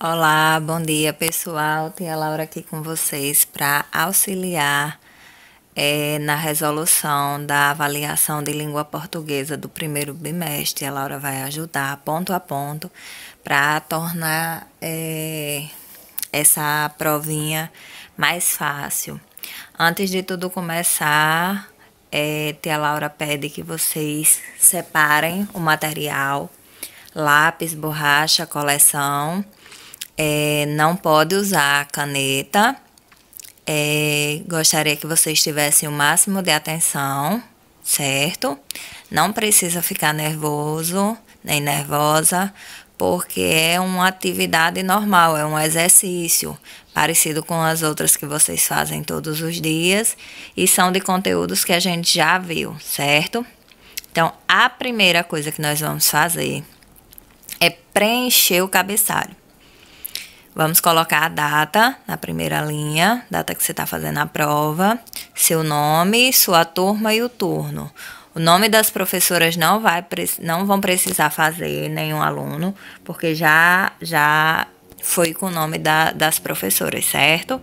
Olá, bom dia pessoal. Tia Laura aqui com vocês para auxiliar é, na resolução da avaliação de língua portuguesa do primeiro bimestre. A Laura vai ajudar ponto a ponto para tornar é, essa provinha mais fácil. Antes de tudo começar, é, Tia Laura pede que vocês separem o material lápis, borracha, coleção é, não pode usar caneta. É, gostaria que vocês tivessem o máximo de atenção, certo? Não precisa ficar nervoso nem nervosa, porque é uma atividade normal, é um exercício parecido com as outras que vocês fazem todos os dias e são de conteúdos que a gente já viu, certo? Então, a primeira coisa que nós vamos fazer é preencher o cabeçalho. Vamos colocar a data na primeira linha, data que você está fazendo a prova, seu nome, sua turma e o turno. O nome das professoras não, vai, não vão precisar fazer nenhum aluno, porque já, já foi com o nome da, das professoras, certo?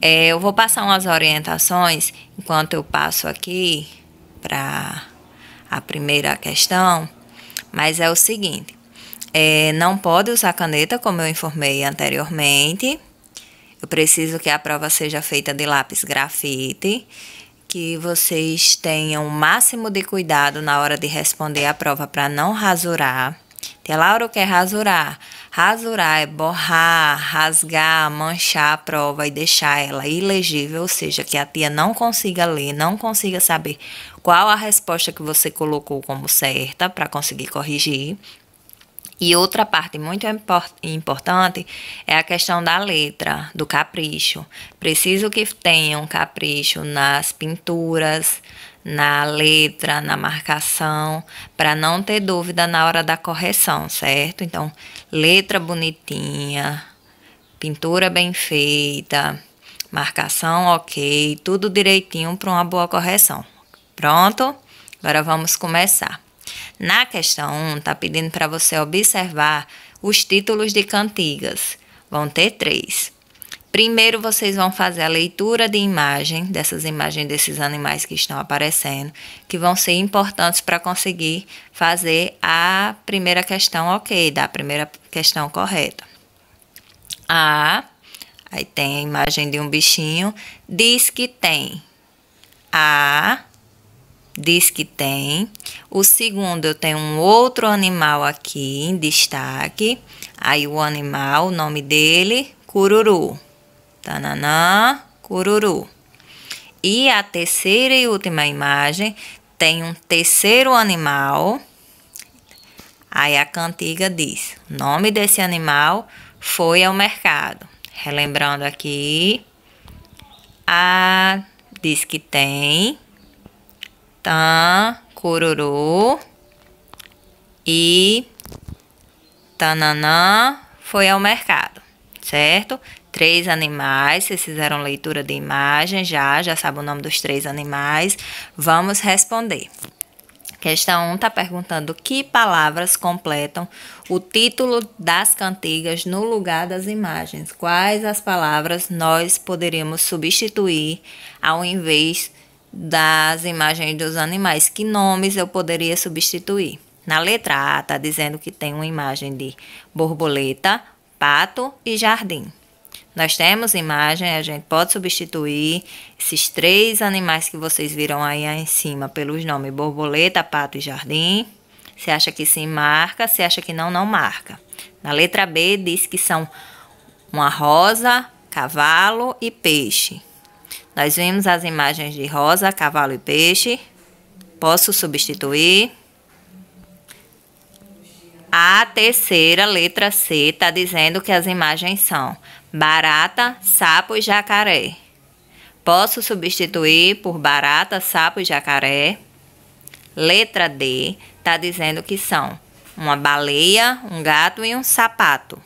É, eu vou passar umas orientações enquanto eu passo aqui para a primeira questão, mas é o seguinte: é, não pode usar caneta, como eu informei anteriormente. Eu preciso que a prova seja feita de lápis grafite, que vocês tenham o máximo de cuidado na hora de responder a prova para não rasurar. Tia Laura, o que é rasurar? Rasurar é borrar, rasgar, manchar a prova e deixar ela ilegível, ou seja, que a tia não consiga ler, não consiga saber qual a resposta que você colocou como certa para conseguir corrigir. E outra parte muito importante é a questão da letra, do capricho. Preciso que tenha um capricho nas pinturas, na letra, na marcação, para não ter dúvida na hora da correção, certo? Então, letra bonitinha, pintura bem feita, marcação ok, tudo direitinho para uma boa correção. Pronto? Agora vamos começar. Na questão 1, está pedindo para você observar os títulos de cantigas. Vão ter três. Primeiro, vocês vão fazer a leitura de imagem, dessas imagens desses animais que estão aparecendo, que vão ser importantes para conseguir fazer a primeira questão ok, da primeira questão correta. A, aí tem a imagem de um bichinho, diz que tem. A, diz que tem. O segundo, eu tenho um outro animal aqui em destaque. Aí o animal, o nome dele, cururu. Tananã, cururu. E a terceira e última imagem tem um terceiro animal. Aí a cantiga diz: o nome desse animal foi ao mercado. Relembrando aqui, a diz que tem tá, cororô e tananã foi ao mercado, certo? Três animais, vocês fizeram leitura de imagem já, já sabe o nome dos três animais. Vamos responder. Questão 1 um está perguntando que palavras completam o título das cantigas no lugar das imagens. Quais as palavras nós poderíamos substituir ao invés de das imagens dos animais. Que nomes eu poderia substituir? Na letra A está dizendo que tem uma imagem de borboleta, pato e jardim. Nós temos imagem, a gente pode substituir esses três animais que vocês viram aí em cima pelos nomes borboleta, pato e jardim. você acha que sim, marca. Se acha que não, não marca. Na letra B diz que são uma rosa, cavalo e peixe. Nós vimos as imagens de rosa, cavalo e peixe. Posso substituir. A terceira letra C está dizendo que as imagens são barata, sapo e jacaré. Posso substituir por barata, sapo e jacaré. Letra D está dizendo que são uma baleia, um gato e um sapato.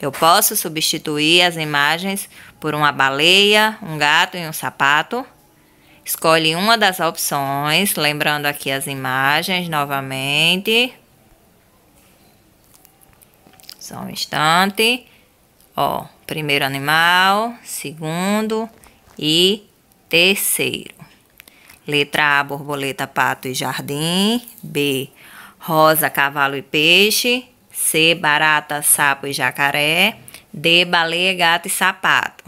Eu posso substituir as imagens por uma baleia, um gato e um sapato. Escolhe uma das opções, lembrando aqui as imagens novamente. Só um instante. Ó, primeiro animal, segundo e terceiro. Letra A, borboleta, pato e jardim. B, rosa, cavalo e peixe. C, barata, sapo e jacaré. D, baleia, gato e sapato.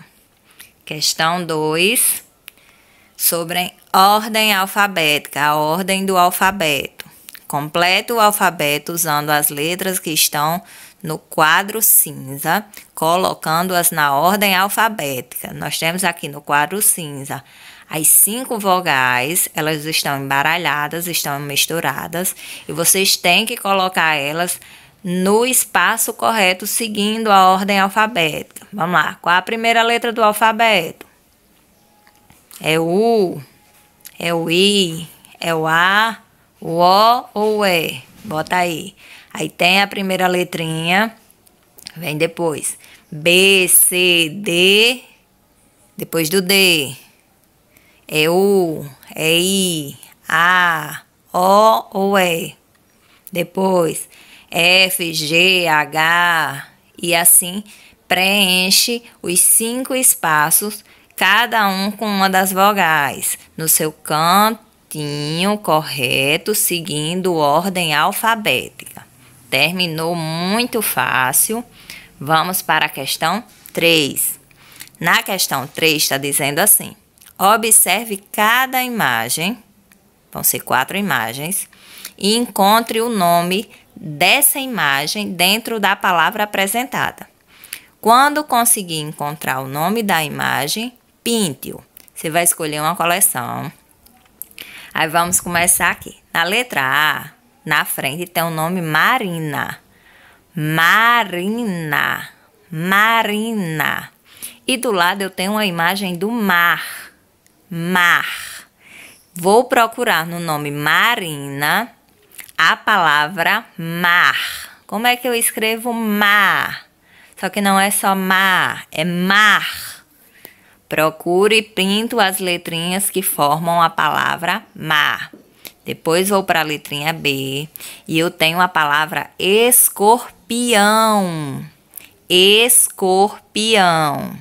Questão 2, sobre ordem alfabética, a ordem do alfabeto. Complete o alfabeto usando as letras que estão no quadro cinza, colocando-as na ordem alfabética. Nós temos aqui no quadro cinza as cinco vogais, elas estão embaralhadas, estão misturadas, e vocês têm que colocar elas no espaço correto, seguindo a ordem alfabética. Vamos lá, qual a primeira letra do alfabeto? É o U, é o I, é o A, o O ou o E? Bota aí. Aí tem a primeira letrinha, vem depois. B, C, D, depois do D. É U, é I, A, O ou E. Depois, F, G, H e assim preenche os cinco espaços, cada um com uma das vogais, no seu cantinho correto, seguindo ordem alfabética. Terminou muito fácil. Vamos para a questão 3. Na questão 3 está dizendo assim: observe cada imagem, vão ser quatro imagens, e encontre o nome dessa imagem dentro da palavra apresentada. Quando conseguir encontrar o nome da imagem, pinte-o. Você vai escolher uma coleção. Aí vamos começar aqui. Na letra A, na frente tem o nome Marina. Marina. Marina. E do lado eu tenho uma imagem do mar. Mar. Vou procurar no nome Marina a palavra mar. Como é que eu escrevo mar? Só que não é só mar, é mar. procure e pinto as letrinhas que formam a palavra mar. Depois vou para a letrinha B e eu tenho a palavra escorpião. Escorpião.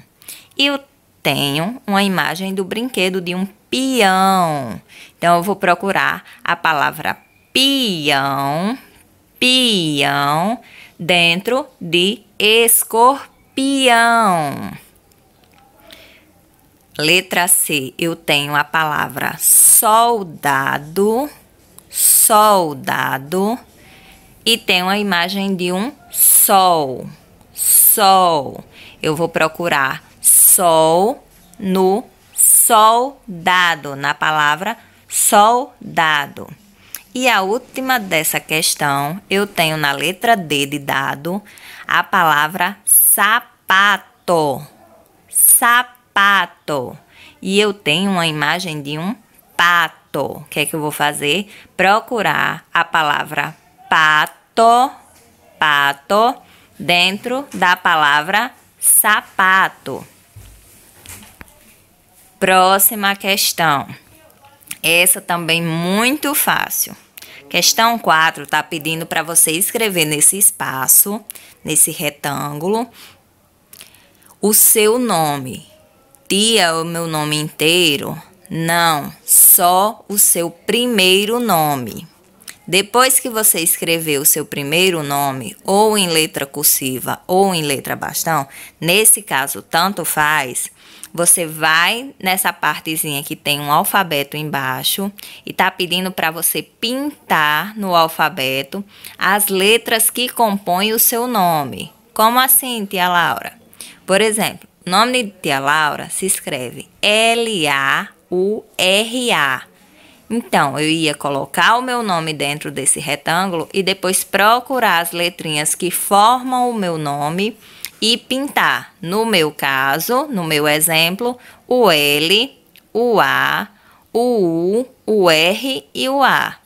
E eu tenho uma imagem do brinquedo de um peão. Então eu vou procurar a palavra Pião, peão dentro de escorpião. Letra C, eu tenho a palavra soldado, soldado, e tenho a imagem de um sol, sol. Eu vou procurar sol no soldado, na palavra soldado. E a última dessa questão, eu tenho na letra D de dado a palavra sapato. Sapato. E eu tenho uma imagem de um pato. O que é que eu vou fazer? Procurar a palavra pato, pato, dentro da palavra sapato. Próxima questão. Essa também muito fácil. Questão 4 está pedindo para você escrever nesse espaço, nesse retângulo, o seu nome. Tia, o meu nome inteiro? Não, só o seu primeiro nome. Depois que você escrever o seu primeiro nome, ou em letra cursiva ou em letra bastão, nesse caso tanto faz, você vai nessa partezinha que tem um alfabeto embaixo e tá pedindo para você pintar no alfabeto as letras que compõem o seu nome. Como assim, tia Laura? Por exemplo, o nome de tia Laura se escreve L-A-U-R-A. Então, eu ia colocar o meu nome dentro desse retângulo e depois procurar as letrinhas que formam o meu nome e pintar. No meu caso, no meu exemplo, o L, o A, o U, o R e o A.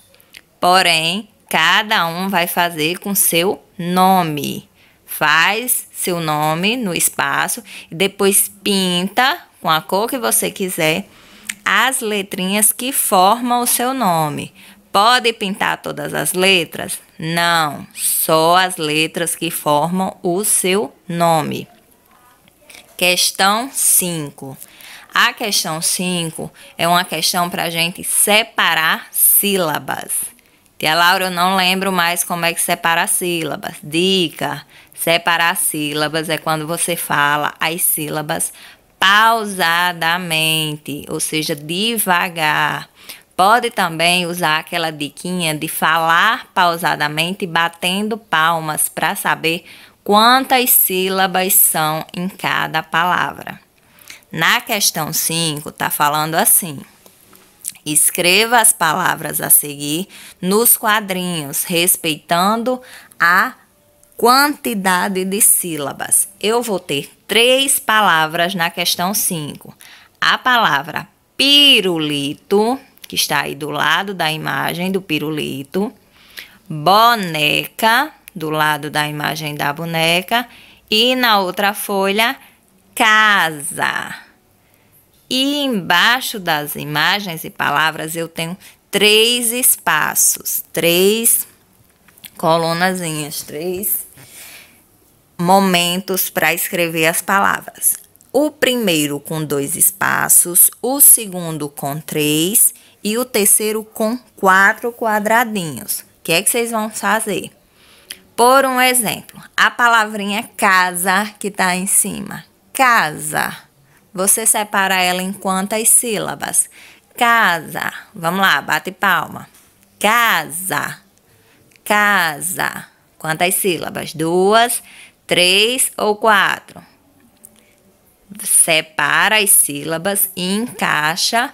Porém, cada um vai fazer com seu nome. Faz seu nome no espaço e depois pinta com a cor que você quiser as letrinhas que formam o seu nome. Pode pintar todas as letras? Não, só as letras que formam o seu nome. Questão 5. A questão 5 é uma questão para a gente separar sílabas. Tia Laura, eu não lembro mais como é que separa sílabas. Dica: separar sílabas é quando você fala as sílabas pausadamente, ou seja, devagar. Pode também usar aquela diquinha de falar pausadamente, batendo palmas para saber quantas sílabas são em cada palavra. Na questão 5, está falando assim. Escreva as palavras a seguir nos quadrinhos, respeitando a quantidade de sílabas. Eu vou ter três palavras na questão 5. A palavra pirulito, que está aí do lado da imagem do pirulito, boneca, do lado da imagem da boneca, e na outra folha, casa. E embaixo das imagens e palavras eu tenho três espaços, três colunazinhas, três momentos para escrever as palavras. O primeiro com dois espaços, o segundo com três e o terceiro com quatro quadradinhos. O que é que vocês vão fazer? Por um exemplo, a palavrinha casa que está em cima. Casa. Você separa ela em quantas sílabas? Casa. Vamos lá, bate palma. Casa. Casa. Quantas sílabas? Duas, três ou quatro? Separa as sílabas e encaixa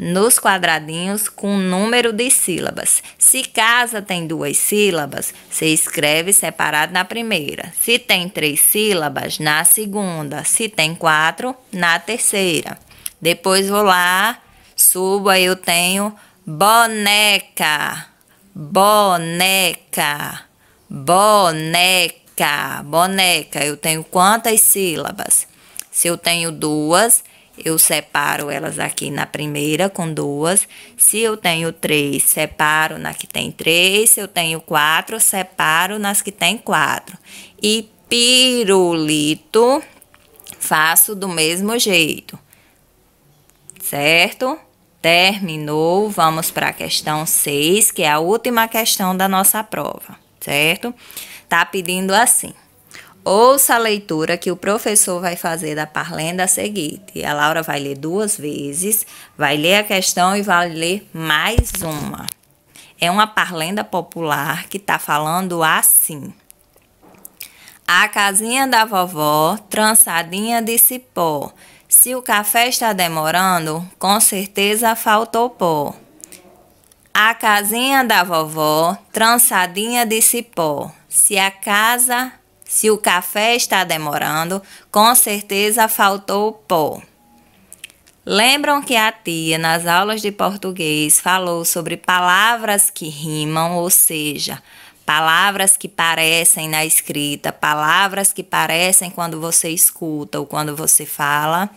nos quadradinhos com número de sílabas. Se casa tem duas sílabas, você escreve separado na primeira. Se tem três sílabas, na segunda. Se tem quatro, na terceira. Depois vou lá, subo, aí eu tenho boneca, boneca, boneca, boneca. Eu tenho quantas sílabas? Se eu tenho duas, eu separo elas aqui na primeira com duas. Se eu tenho três, separo na que tem três. Se eu tenho quatro, separo nas que tem quatro. E pirulito, faço do mesmo jeito, certo? Terminou, vamos para a questão 6, que é a última questão da nossa prova, certo? Tá pedindo assim. Ouça a leitura que o professor vai fazer da parlenda seguinte. A Laura vai ler duas vezes, vai ler a questão e vai ler mais uma. É uma parlenda popular que está falando assim. A casinha da vovó, trançadinha de cipó. Se o café está demorando, com certeza faltou pó. A casinha da vovó, trançadinha de cipó. Se a casa se o café está demorando, com certeza faltou pó. Lembram que a tia, nas aulas de português, falou sobre palavras que rimam, ou seja, palavras que parecem na escrita, palavras que parecem quando você escuta ou quando você fala,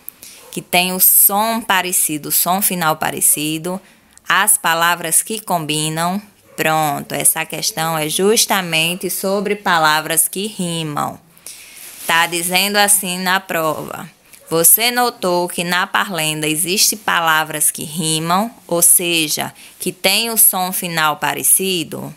que tem o som parecido, o som final parecido, as palavras que combinam, Pronto, essa questão é justamente sobre palavras que rimam. Tá dizendo assim na prova. Você notou que na parlenda existem palavras que rimam, ou seja, que têm o som final parecido?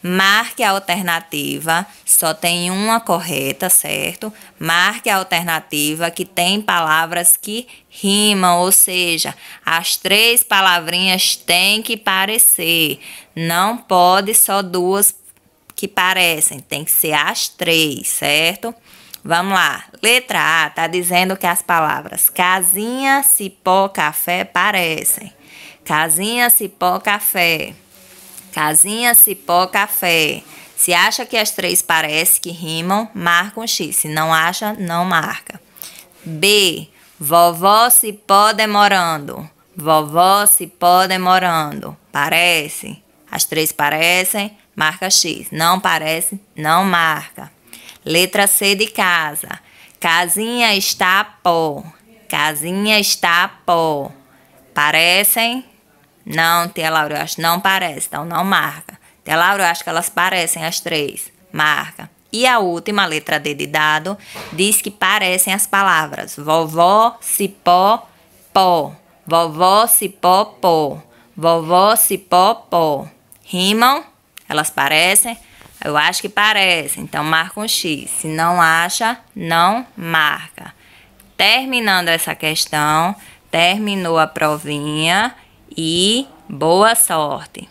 Marque a alternativa, só tem uma correta, certo? Marque a alternativa que tem palavras que rimam, ou seja, as três palavrinhas têm que parecer. Não pode só duas que parecem, tem que ser as três, certo? Vamos lá. Letra A tá dizendo que as palavras casinha, cipó, café parecem. Casinha, cipó, café. Casinha, cipó, café. Se acha que as três parecem que rimam, marca um X. Se não acha, não marca. B. Vovó cipó demorando. Vovó cipó demorando. Parece. As três parecem, marca X. Não parece, não marca. Letra C de casa. Casinha está pó. Casinha está pó. Parecem, não, tia Laura, eu acho não parece, então não marca. Tia Laura, eu acho que elas parecem as três. Marca. E a última letra D de dado diz que parecem as palavras vovó, cipó, pó. Vovó, cipó, pó. Vovó, cipó, pó. Rimam? Elas parecem? Eu acho que parecem, então marca um X. Se não acha, não marca. Terminando essa questão, terminou a provinha e boa sorte!